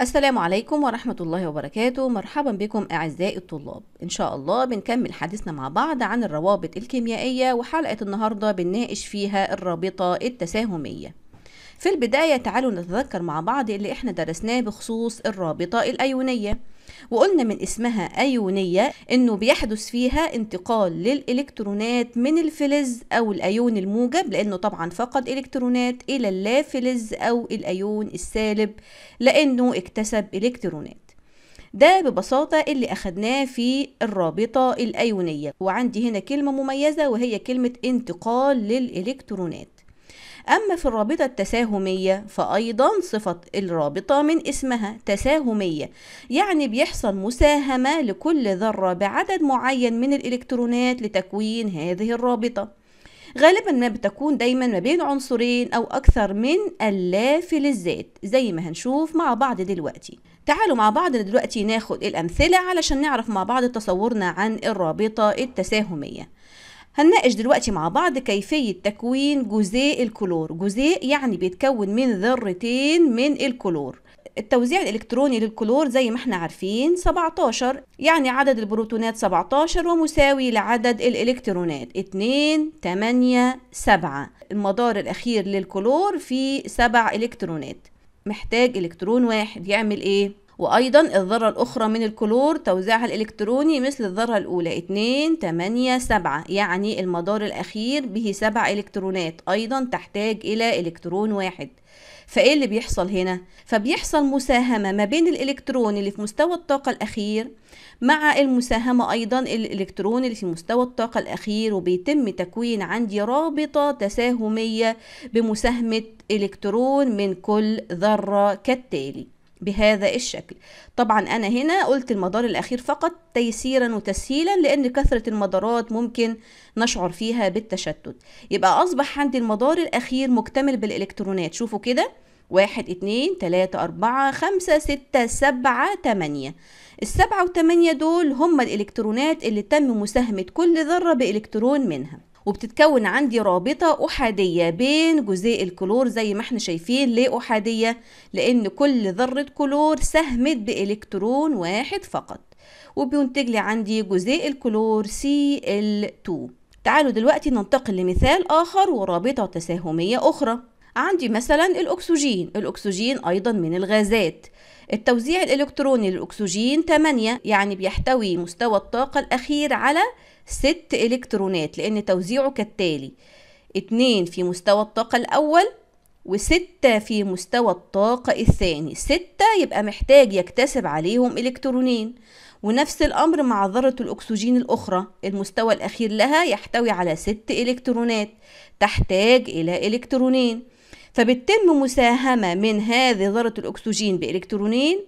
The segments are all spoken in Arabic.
السلام عليكم ورحمة الله وبركاته مرحبا بكم أعزائي الطلاب إن شاء الله بنكمل حديثنا مع بعض عن الروابط الكيميائية وحلقة النهاردة بنناقش فيها الرابطة التساهمية في البداية تعالوا نتذكر مع بعض اللي احنا درسناه بخصوص الرابطة الأيونية وقلنا من اسمها أيونية إنه بيحدث فيها انتقال للإلكترونات من الفلز أو الأيون الموجب لأنه طبعا فقد إلكترونات إلى اللافلز أو الأيون السالب لأنه اكتسب إلكترونات ده ببساطة اللي أخدناه في الرابطة الأيونية وعندي هنا كلمة مميزة وهي كلمة انتقال للإلكترونات أما في الرابطة التساهمية فأيضا صفة الرابطة من اسمها تساهمية يعني بيحصل مساهمة لكل ذرة بعدد معين من الإلكترونات لتكوين هذه الرابطة غالبا ما بتكون دايما ما بين عنصرين او اكثر من اللاف للذات زي ما هنشوف مع بعض دلوقتي تعالوا مع بعض دلوقتي ناخد الامثله علشان نعرف مع بعض تصورنا عن الرابطه التساهميه هنناقش دلوقتي مع بعض كيفية تكوين جزيء الكلور جزيء يعني بيتكون من ذرتين من الكلور التوزيع الإلكتروني للكلور زي ما احنا عارفين 17 يعني عدد البروتونات 17 ومساوي لعدد الإلكترونات 2 8 7 المدار الأخير للكلور فيه 7 إلكترونات محتاج إلكترون واحد يعمل إيه؟ وأيضا الذرة الأخرى من الكلور توزيعها الإلكتروني مثل الذرة الأولى 2 8 7 يعني المدار الأخير به 7 إلكترونات أيضا تحتاج إلى إلكترون واحد فإيه اللي بيحصل هنا؟ فبيحصل مساهمة ما بين الإلكترون اللي في مستوى الطاقة الأخير مع المساهمة أيضا الإلكترون اللي في مستوى الطاقة الأخير وبيتم تكوين عندي رابطة تساهمية بمساهمة إلكترون من كل ذرة كالتالي بهذا الشكل طبعا انا هنا قلت المدار الاخير فقط تيسيرا وتسهيلا لان كثره المدارات ممكن نشعر فيها بالتشتت يبقى اصبح عندي المدار الاخير مكتمل بالالكترونات شوفوا كده واحد اتنين تلاتة أربعة خمسة ستة سبعة تمانية السبعة وتمانية دول هم الإلكترونات اللي تم مساهمة كل ذرة بإلكترون منها وبتتكون عندي رابطة أحادية بين جزيء الكلور زي ما احنا شايفين ليه أحادية لأن كل ذرة كلور سهمت بإلكترون واحد فقط وبينتج لي عندي جزيء الكلور Cl2 تعالوا دلوقتي ننتقل لمثال آخر ورابطة تساهمية أخرى عندي مثلا الأكسجين الأكسجين أيضا من الغازات التوزيع الإلكتروني للأكسجين 8 يعني بيحتوي مستوى الطاقة الأخير على ست إلكترونات لأن توزيعه كالتالي اتنين في مستوى الطاقة الأول وستة في مستوى الطاقة الثاني ستة يبقى محتاج يكتسب عليهم إلكترونين ونفس الأمر مع ذرة الأكسجين الأخرى المستوى الأخير لها يحتوي على ست إلكترونات تحتاج إلى إلكترونين فبتتم مساهمة من هذه ذرة الأكسجين بإلكترونين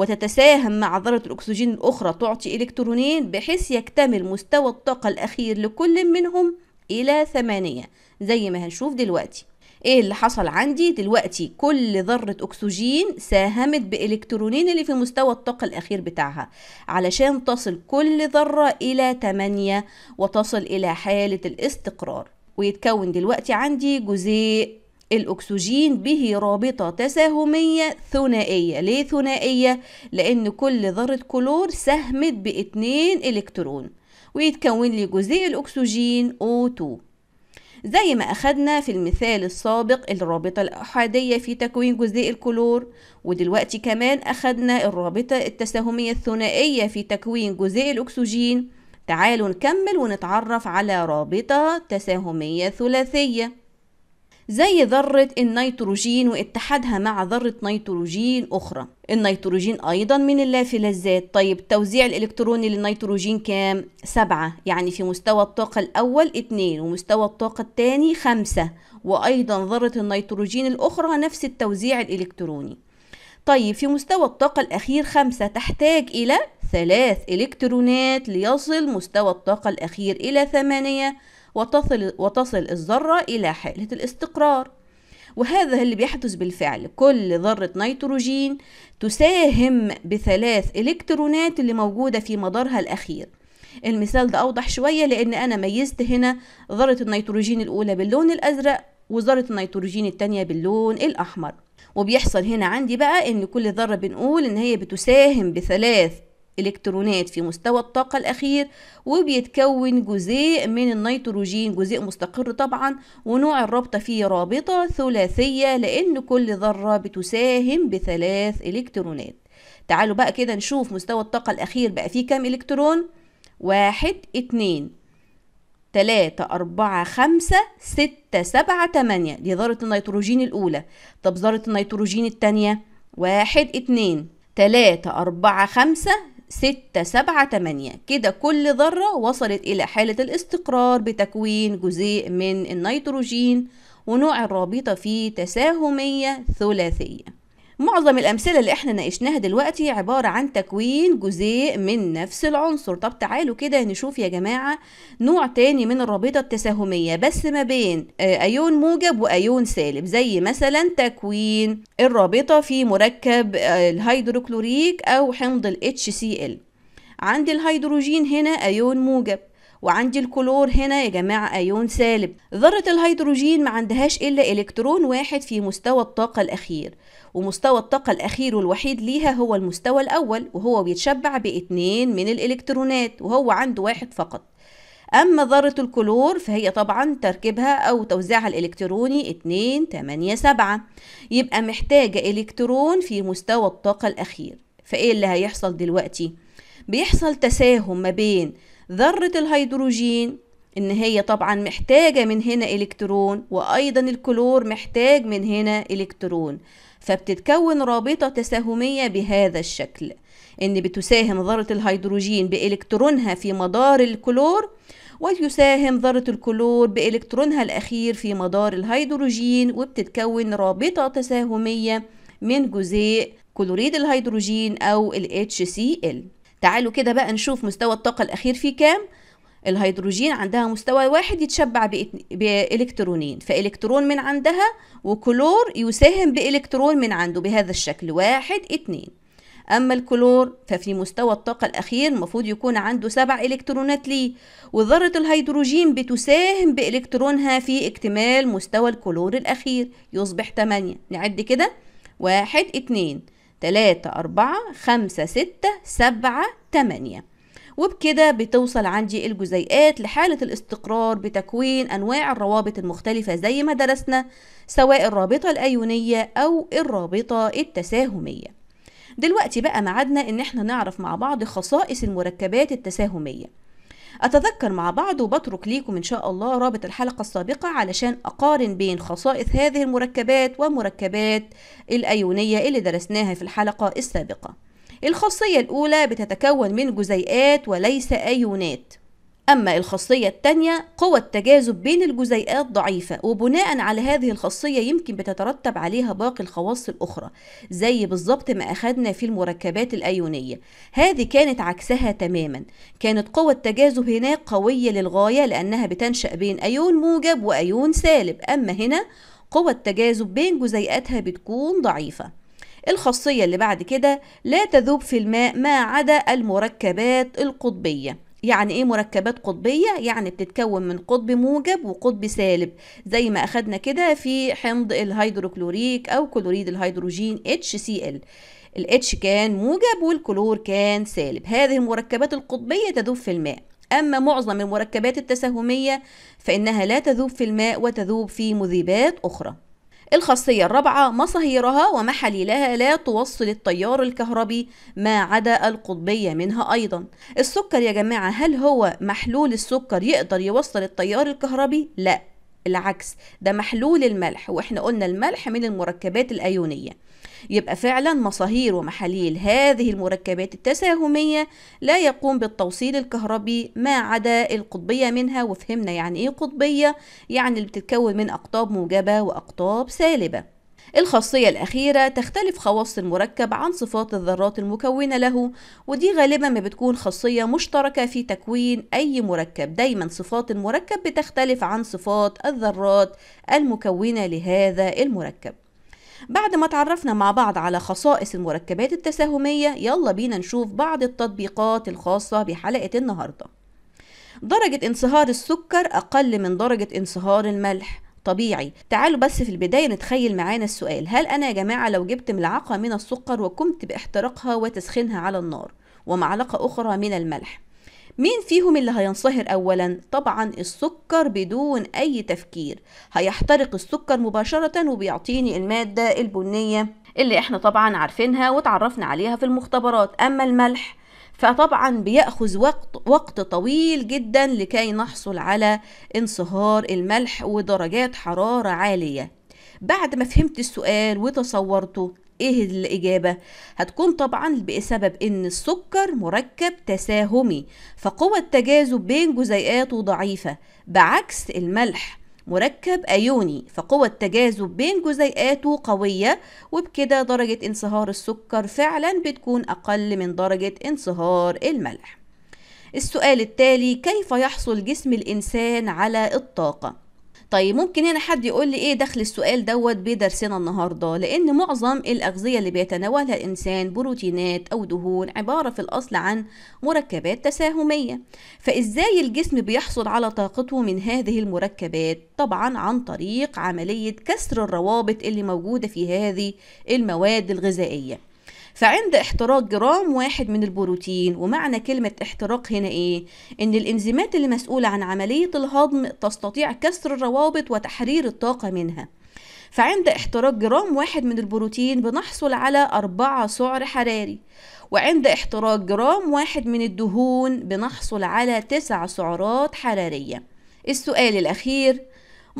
وتتساهم مع ذرة الأكسجين الأخرى تعطي إلكترونين بحيث يكتمل مستوى الطاقة الأخير لكل منهم إلى ثمانية زي ما هنشوف دلوقتي ايه اللي حصل عندي دلوقتي كل ذرة اكسجين ساهمت بالكترونين اللي في مستوى الطاقة الاخير بتاعها علشان تصل كل ذرة الى ثمانية وتصل الى حالة الاستقرار ويتكون دلوقتي عندي جزيء الأكسجين به رابطة تساهمية ثنائية ليه ثنائية؟ لأن كل ذرة كلور ساهمت باتنين إلكترون ويتكون لي جزيء الأكسجين O2 زي ما أخدنا في المثال السابق الرابطة الأحادية في تكوين جزيء الكلور ودلوقتي كمان أخدنا الرابطة التساهمية الثنائية في تكوين جزيء الأكسجين تعالوا نكمل ونتعرف على رابطة تساهمية ثلاثية زي ذرة النيتروجين واتحادها مع ذرة نيتروجين أخرى النيتروجين أيضا من اللافلذات طيب توزيع الإلكتروني للنيتروجين كام؟ سبعة يعني في مستوى الطاقة الأول اتنين ومستوى الطاقة الثاني خمسة وأيضا ذرة النيتروجين الأخرى نفس التوزيع الإلكتروني طيب في مستوى الطاقة الأخير خمسة تحتاج إلى ثلاث إلكترونات ليصل مستوى الطاقة الأخير إلى ثمانية وتصل, وتصل الذرة إلى حالة الاستقرار وهذا اللي بيحدث بالفعل كل ذرة نيتروجين تساهم بثلاث إلكترونات اللي موجودة في مدارها الأخير المثال ده أوضح شوية لأن أنا ميزت هنا ذرة النيتروجين الأولى باللون الأزرق وذرة النيتروجين التانية باللون الأحمر وبيحصل هنا عندي بقى إن كل ذرة بنقول إن هي بتساهم بثلاث إلكترونات في مستوى الطاقة الأخير وبيتكون جزيء من النيتروجين جزيء مستقر طبعا ونوع الرابطة فيه رابطة ثلاثية لأن كل ذرة بتساهم بثلاث إلكترونات تعالوا بقى كده نشوف مستوى الطاقة الأخير بقى فيه كام إلكترون واحد اتنين تلاتة أربعة خمسة ستة سبعة تمانية دي ذرة النيتروجين الأولى طب ذرة النيتروجين التانية واحد اتنين تلاتة أربعة خمسة ستة سبعة تمانية كده كل ذرة وصلت إلى حالة الاستقرار بتكوين جزيء من النيتروجين ونوع الرابطة فيه تساهمية ثلاثية معظم الأمثلة اللي احنا ناقشناها دلوقتي عبارة عن تكوين جزيء من نفس العنصر طب تعالوا كده نشوف يا جماعة نوع تاني من الرابطة التساهمية بس ما بين آه، أيون موجب وأيون سالب زي مثلا تكوين الرابطة في مركب آه، الهيدروكلوريك أو حمض ال HCl عند الهيدروجين هنا أيون موجب وعندي الكلور هنا يا جماعه ايون سالب ذره الهيدروجين ما عندهاش الا الكترون واحد في مستوى الطاقه الاخير ومستوى الطاقه الاخير والوحيد ليها هو المستوى الاول وهو بيتشبع باتنين من الالكترونات وهو عنده واحد فقط أما ذرة الكلور فهي طبعا تركيبها أو توزيعها الإلكتروني 2 8 7 يبقى محتاجة إلكترون في مستوى الطاقة الأخير فإيه اللي هيحصل دلوقتي؟ بيحصل تساهم ما بين ذرة الهيدروجين إن هي طبعا محتاجة من هنا إلكترون وأيضا الكلور محتاج من هنا إلكترون فبتتكون رابطة تساهمية بهذا الشكل إن بتساهم ذرة الهيدروجين بإلكترونها في مدار الكلور وتساهم ذرة الكلور بإلكترونها الأخير في مدار الهيدروجين وبتتكون رابطة تساهمية من جزيء كلوريد الهيدروجين أو ال HCl تعالوا كده بقى نشوف مستوى الطاقة الأخير فيه كام الهيدروجين عندها مستوى واحد يتشبع بإلكترونين فإلكترون من عندها وكلور يساهم بإلكترون من عنده بهذا الشكل واحد اتنين أما الكلور ففي مستوى الطاقة الأخير المفروض يكون عنده سبع إلكترونات ليه وذرة الهيدروجين بتساهم بإلكترونها في اكتمال مستوى الكلور الأخير يصبح تمانية نعد كده واحد اتنين تلاتة أربعة خمسة ستة سبعة تمانية وبكده بتوصل عندي الجزيئات لحالة الاستقرار بتكوين أنواع الروابط المختلفة زي ما درسنا سواء الرابطة الأيونية أو الرابطة التساهمية دلوقتي بقى معادنا إن احنا نعرف مع بعض خصائص المركبات التساهمية أتذكر مع بعض وبترك ليكم إن شاء الله رابط الحلقة السابقة علشان أقارن بين خصائص هذه المركبات ومركبات الأيونية اللي درسناها في الحلقة السابقة الخاصية الأولى بتتكون من جزيئات وليس أيونات أما الخاصية الثانية قوى التجاذب بين الجزيئات ضعيفة وبناء على هذه الخاصية يمكن بتترتب عليها باقي الخواص الأخرى زي بالظبط ما أخدنا في المركبات الأيونية هذه كانت عكسها تماما كانت قوى التجاذب هناك قوية للغاية لأنها بتنشأ بين أيون موجب وأيون سالب أما هنا قوى التجاذب بين جزيئاتها بتكون ضعيفة الخاصية اللي بعد كده لا تذوب في الماء ما عدا المركبات القطبية يعني ايه مركبات قطبية يعني بتتكون من قطب موجب وقطب سالب زي ما اخدنا كده في حمض الهيدروكلوريك او كلوريد الهيدروجين HCl H كان موجب والكلور كان سالب هذه المركبات القطبية تذوب في الماء أما معظم المركبات التسهمية فإنها لا تذوب في الماء وتذوب في مذيبات أخرى الخاصية الرابعة مصاهيرها ومحاليلها لا توصل التيار الكهربي ما عدا القطبية منها أيضا السكر يا جماعة هل هو محلول السكر يقدر يوصل التيار الكهربي؟ لا العكس ده محلول الملح واحنا قلنا الملح من المركبات الايونيه يبقى فعلا مصاهير ومحاليل هذه المركبات التساهمية لا يقوم بالتوصيل الكهربي ما عدا القطبية منها وفهمنا يعني ايه قطبية يعني اللي بتتكون من أقطاب موجبة وأقطاب سالبة الخاصية الأخيرة تختلف خواص المركب عن صفات الذرات المكونة له ودي غالبا ما بتكون خاصية مشتركة في تكوين أي مركب دايما صفات المركب بتختلف عن صفات الذرات المكونة لهذا المركب بعد ما تعرفنا مع بعض على خصائص المركبات التساهمية يلا بينا نشوف بعض التطبيقات الخاصة بحلقة النهاردة درجة انصهار السكر أقل من درجة انصهار الملح طبيعي تعالوا بس في البداية نتخيل معانا السؤال هل أنا يا جماعة لو جبت ملعقة من السكر وقمت باحتراقها وتسخينها على النار ومعلقة أخرى من الملح مين فيهم اللي هينصهر اولا طبعا السكر بدون اي تفكير هيحترق السكر مباشره وبيعطيني الماده البنيه اللي احنا طبعا عارفينها وتعرفنا عليها في المختبرات اما الملح فطبعا بياخذ وقت وقت طويل جدا لكي نحصل على انصهار الملح ودرجات حراره عاليه بعد ما فهمت السؤال وتصورته ايه الاجابه هتكون طبعا بسبب ان السكر مركب تساهمي فقوى التجاذب بين جزيئاته ضعيفه بعكس الملح مركب ايوني فقوى التجاذب بين جزيئاته قويه وبكده درجه انصهار السكر فعلا بتكون اقل من درجه انصهار الملح السؤال التالي كيف يحصل جسم الانسان على الطاقه طيب ممكن هنا حد يقول لي ايه دخل السؤال دوت بدرسنا النهارده لان معظم الاغذيه اللي بيتناولها الانسان بروتينات او دهون عباره في الاصل عن مركبات تساهميه فازاي الجسم بيحصل على طاقته من هذه المركبات طبعا عن طريق عمليه كسر الروابط اللي موجوده في هذه المواد الغذائيه فعند احتراق جرام واحد من البروتين ومعنى كلمة احتراق هنا إيه؟ إن الإنزيمات اللي مسؤولة عن عملية الهضم تستطيع كسر الروابط وتحرير الطاقة منها فعند احتراق جرام واحد من البروتين بنحصل على أربعة سعر حراري وعند احتراق جرام واحد من الدهون بنحصل على تسع سعرات حرارية السؤال الأخير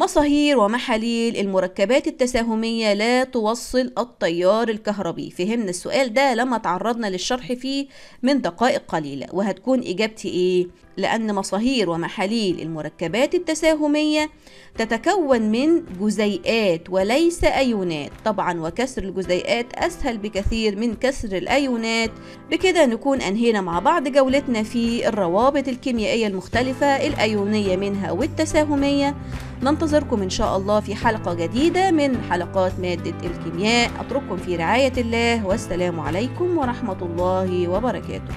مصاهير ومحاليل المركبات التساهمية لا توصل التيار الكهربي فهمنا السؤال ده لما تعرضنا للشرح فيه من دقائق قليلة وهتكون إجابتي إيه؟ لأن مصاهير ومحاليل المركبات التساهمية تتكون من جزيئات وليس أيونات طبعا وكسر الجزيئات أسهل بكثير من كسر الأيونات بكده نكون أنهينا مع بعض جولتنا في الروابط الكيميائية المختلفة الأيونية منها والتساهمية ننتظركم إن شاء الله في حلقة جديدة من حلقات مادة الكيمياء أترككم في رعاية الله والسلام عليكم ورحمة الله وبركاته